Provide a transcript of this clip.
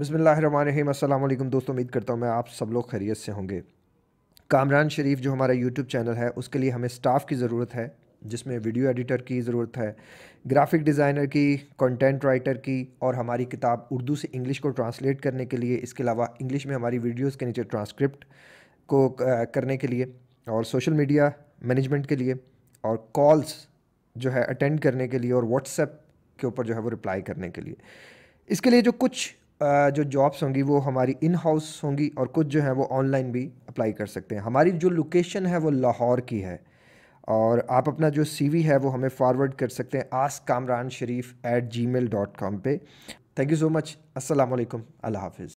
बसमीम दोस्तों उम्मीद करता हूँ मैं आप सब लोग खैरियत से होंगे कामरान शरीफ जो हमारा यूट्यूब चैनल है उसके लिए हमें स्टाफ़ की ज़रूरत है जिसमें वीडियो एडिटर की ज़रूरत है ग्राफिक डिज़ाइनर की कंटेंट राइटर की और हमारी किताब उर्दू से इंग्लिश को ट्रांसलेट करने के लिए इसके अलावा इंग्लिश में हमारी वीडियोज़ के नीचे ट्रांसक्रिप्ट को करने के लिए और सोशल मीडिया मैनेजमेंट के लिए और कॉल्स जो है अटेंड करने के लिए और व्हाट्सएप के ऊपर जो है वो रिप्लाई करने के लिए इसके लिए जो कुछ जो जॉब्स होंगी वो हमारी इन हाउस होंगी और कुछ जो हैं वो ऑनलाइन भी अप्लाई कर सकते हैं हमारी जो लोकेशन है वो लाहौर की है और आप अपना जो सीवी है वो हमें फॉरवर्ड कर सकते हैं आस Kamran Sharif at gmail dot com पर थैंक यू सो मच असलकम अल्लाह हाफिज़